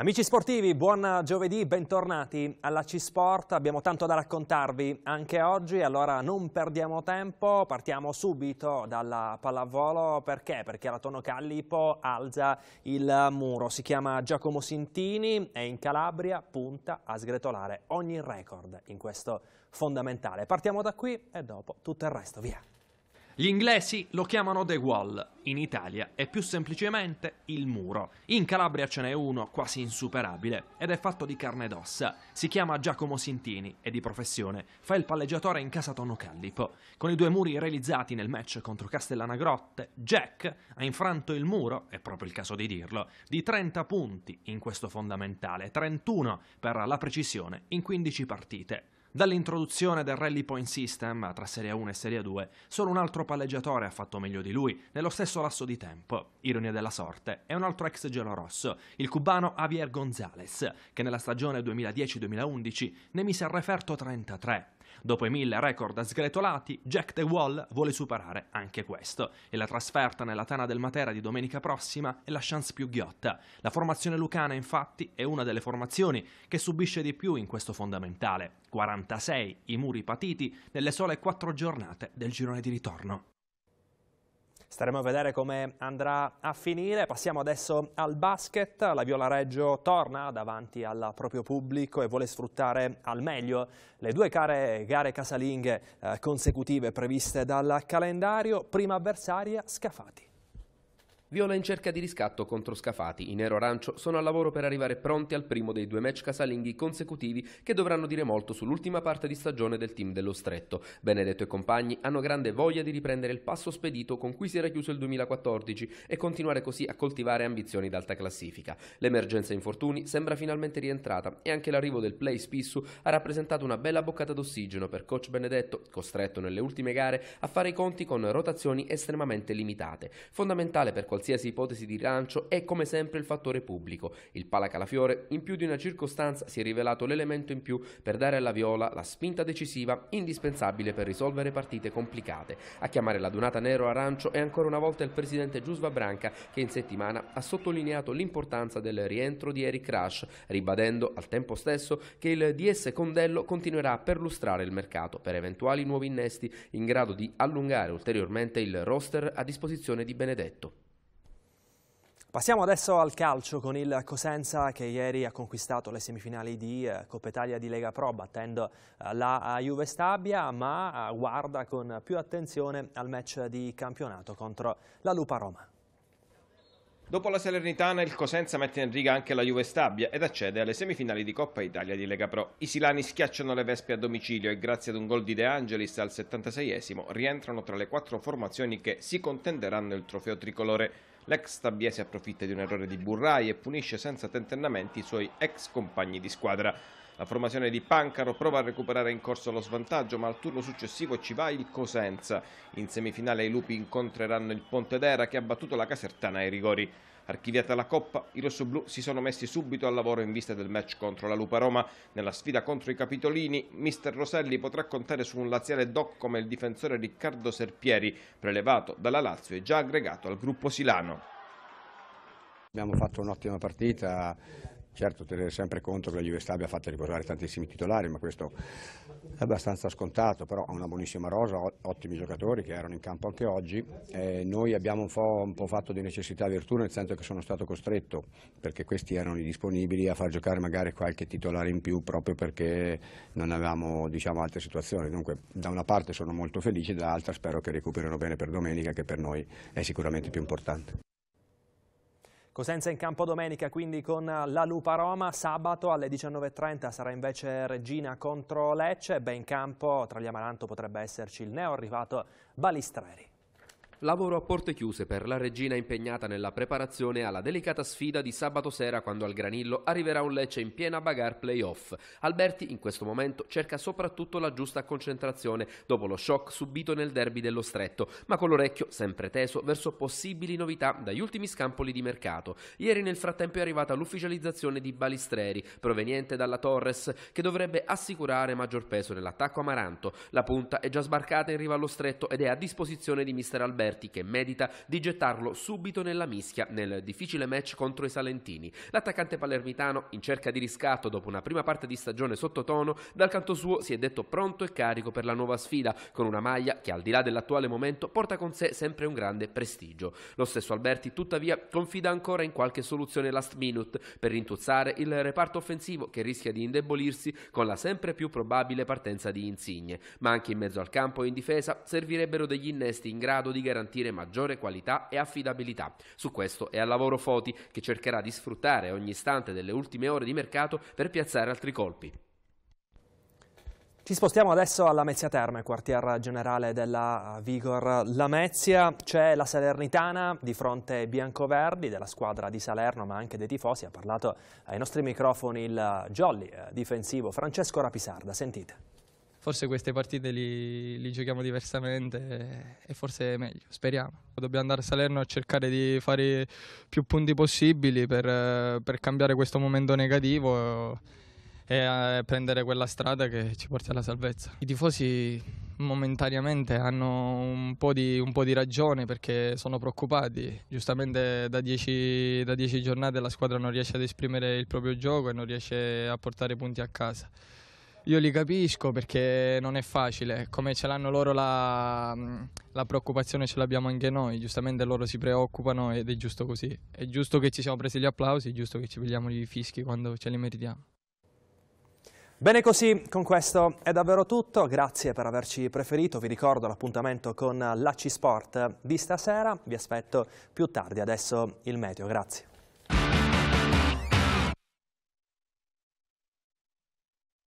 Amici sportivi, buon giovedì, bentornati alla C-Sport. Abbiamo tanto da raccontarvi anche oggi, allora non perdiamo tempo, partiamo subito dalla pallavolo. Perché? Perché la Tono Callipo alza il muro. Si chiama Giacomo Sintini e in Calabria punta a sgretolare ogni record in questo fondamentale. Partiamo da qui e dopo tutto il resto, via. Gli inglesi lo chiamano The Wall, in Italia è più semplicemente il muro. In Calabria ce n'è uno quasi insuperabile ed è fatto di carne ed ossa. Si chiama Giacomo Sintini e di professione fa il palleggiatore in casa Tonno Callipo. Con i due muri realizzati nel match contro Castellanagrotte, Jack ha infranto il muro, è proprio il caso di dirlo, di 30 punti in questo fondamentale, 31 per la precisione in 15 partite. Dall'introduzione del Rally Point System tra Serie 1 e Serie 2, solo un altro palleggiatore ha fatto meglio di lui nello stesso lasso di tempo. Ironia della sorte, è un altro ex gelo rosso, il cubano Javier González, che nella stagione 2010-2011 ne mise al referto 33. Dopo i mille record sgretolati, Jack The Wall vuole superare anche questo e la trasferta nella Tana del Matera di domenica prossima è la chance più ghiotta. La formazione lucana infatti è una delle formazioni che subisce di più in questo fondamentale. 46 i muri patiti nelle sole quattro giornate del girone di ritorno. Staremo a vedere come andrà a finire. Passiamo adesso al basket. La Viola Reggio torna davanti al proprio pubblico e vuole sfruttare al meglio le due care gare casalinghe eh, consecutive previste dal calendario. Prima avversaria Scafati. Viola in cerca di riscatto contro Scafati. I nero-arancio sono al lavoro per arrivare pronti al primo dei due match casalinghi consecutivi che dovranno dire molto sull'ultima parte di stagione del team dello Stretto. Benedetto e compagni hanno grande voglia di riprendere il passo spedito con cui si era chiuso il 2014 e continuare così a coltivare ambizioni d'alta classifica. L'emergenza infortuni sembra finalmente rientrata e anche l'arrivo del play spissu ha rappresentato una bella boccata d'ossigeno per coach Benedetto, costretto nelle ultime gare a fare i conti con rotazioni estremamente limitate. Fondamentale per qualsiasi qualsiasi ipotesi di rilancio è come sempre il fattore pubblico. Il Palacalafiore in più di una circostanza si è rivelato l'elemento in più per dare alla Viola la spinta decisiva indispensabile per risolvere partite complicate. A chiamare la donata nero-arancio è ancora una volta il presidente Giusva Branca che in settimana ha sottolineato l'importanza del rientro di Eric Rush, ribadendo al tempo stesso che il DS Condello continuerà a perlustrare il mercato per eventuali nuovi innesti in grado di allungare ulteriormente il roster a disposizione di Benedetto. Passiamo adesso al calcio con il Cosenza che ieri ha conquistato le semifinali di eh, Coppa Italia di Lega Pro battendo eh, la eh, Juve Stabia ma guarda con più attenzione al match di campionato contro la Lupa Roma. Dopo la Salernitana il Cosenza mette in riga anche la Juve Stabia ed accede alle semifinali di Coppa Italia di Lega Pro. I Silani schiacciano le Vespe a domicilio e grazie ad un gol di De Angelis al 76esimo rientrano tra le quattro formazioni che si contenderanno il trofeo tricolore. L'ex Stabia si approfitta di un errore di Burrai e punisce senza tentennamenti i suoi ex compagni di squadra. La formazione di Pancaro prova a recuperare in corso lo svantaggio, ma al turno successivo ci va il Cosenza. In semifinale i lupi incontreranno il Pontedera che ha battuto la Casertana ai rigori. Archiviata la coppa, i rossoblù si sono messi subito al lavoro in vista del match contro la Lupa Roma. Nella sfida contro i capitolini, mister Roselli potrà contare su un laziale doc come il difensore Riccardo Serpieri, prelevato dalla Lazio e già aggregato al gruppo Silano. Abbiamo fatto un'ottima partita, Certo, tenere sempre conto che la Juve Stabia ha fatto riposare tantissimi titolari, ma questo è abbastanza scontato, però ha una buonissima rosa, ottimi giocatori che erano in campo anche oggi. Eh, noi abbiamo un po', un po', fatto di necessità virtù, nel senso che sono stato costretto, perché questi erano i disponibili, a far giocare magari qualche titolare in più proprio perché non avevamo diciamo, altre situazioni. Dunque, da una parte sono molto felice, dall'altra spero che recuperino bene per domenica, che per noi è sicuramente più importante. Cosenza in campo domenica quindi con la Lupa Roma, sabato alle 19.30 sarà invece Regina contro Lecce, ben in campo tra gli Amaranto potrebbe esserci il neo arrivato Balistreri. Lavoro a porte chiuse per la regina impegnata nella preparazione alla delicata sfida di sabato sera quando al Granillo arriverà un Lecce in piena bagarre playoff. Alberti in questo momento cerca soprattutto la giusta concentrazione dopo lo shock subito nel derby dello Stretto, ma con l'orecchio sempre teso verso possibili novità dagli ultimi scampoli di mercato. Ieri nel frattempo è arrivata l'ufficializzazione di Balistreri, proveniente dalla Torres, che dovrebbe assicurare maggior peso nell'attacco amaranto. La punta è già sbarcata in riva allo Stretto ed è a disposizione di mister Alberti Alberti che medita di gettarlo subito nella mischia nel difficile match contro i Salentini. L'attaccante palermitano, in cerca di riscatto dopo una prima parte di stagione sottotono, dal canto suo si è detto pronto e carico per la nuova sfida, con una maglia che al di là dell'attuale momento porta con sé sempre un grande prestigio. Lo stesso Alberti tuttavia confida ancora in qualche soluzione last minute per rintuzzare il reparto offensivo che rischia di indebolirsi con la sempre più probabile partenza di Insigne, ma anche in mezzo al campo e in difesa servirebbero degli innesti in grado di garantire garantire maggiore qualità e affidabilità. Su questo è al lavoro Foti, che cercherà di sfruttare ogni istante delle ultime ore di mercato per piazzare altri colpi. Ci spostiamo adesso alla Mezzia Terme, quartier generale della Vigor Lamezia. C'è la Salernitana di fronte biancoverdi della squadra di Salerno, ma anche dei tifosi. Ha parlato ai nostri microfoni il jolly eh, difensivo Francesco Rapisarda. Sentite forse queste partite li, li giochiamo diversamente e, forse è meglio, speriamo. Dobbiamo andare a Salerno a cercare di fare più punti possibili per, per cambiare questo momento negativo eh, e prendere quella strada che ci porta alla salvezza. I tifosi momentaneamente hanno un po' di, un po di ragione perché sono preoccupati, giustamente da dieci, da dieci giornate la squadra non riesce ad esprimere il proprio gioco e non riesce a portare punti a casa. Io li capisco perché non è facile, come ce l'hanno loro la, mm, la preoccupazione ce l'abbiamo anche noi, giustamente loro si preoccupano ed è giusto così. È giusto che ci siamo presi gli applausi, è giusto che ci pigliamo i fischi quando ce li meritiamo. Bene così, con questo è davvero tutto, grazie per averci preferito, vi ricordo l'appuntamento con l'ACI Sport di stasera, vi aspetto più tardi, adesso il meteo, grazie.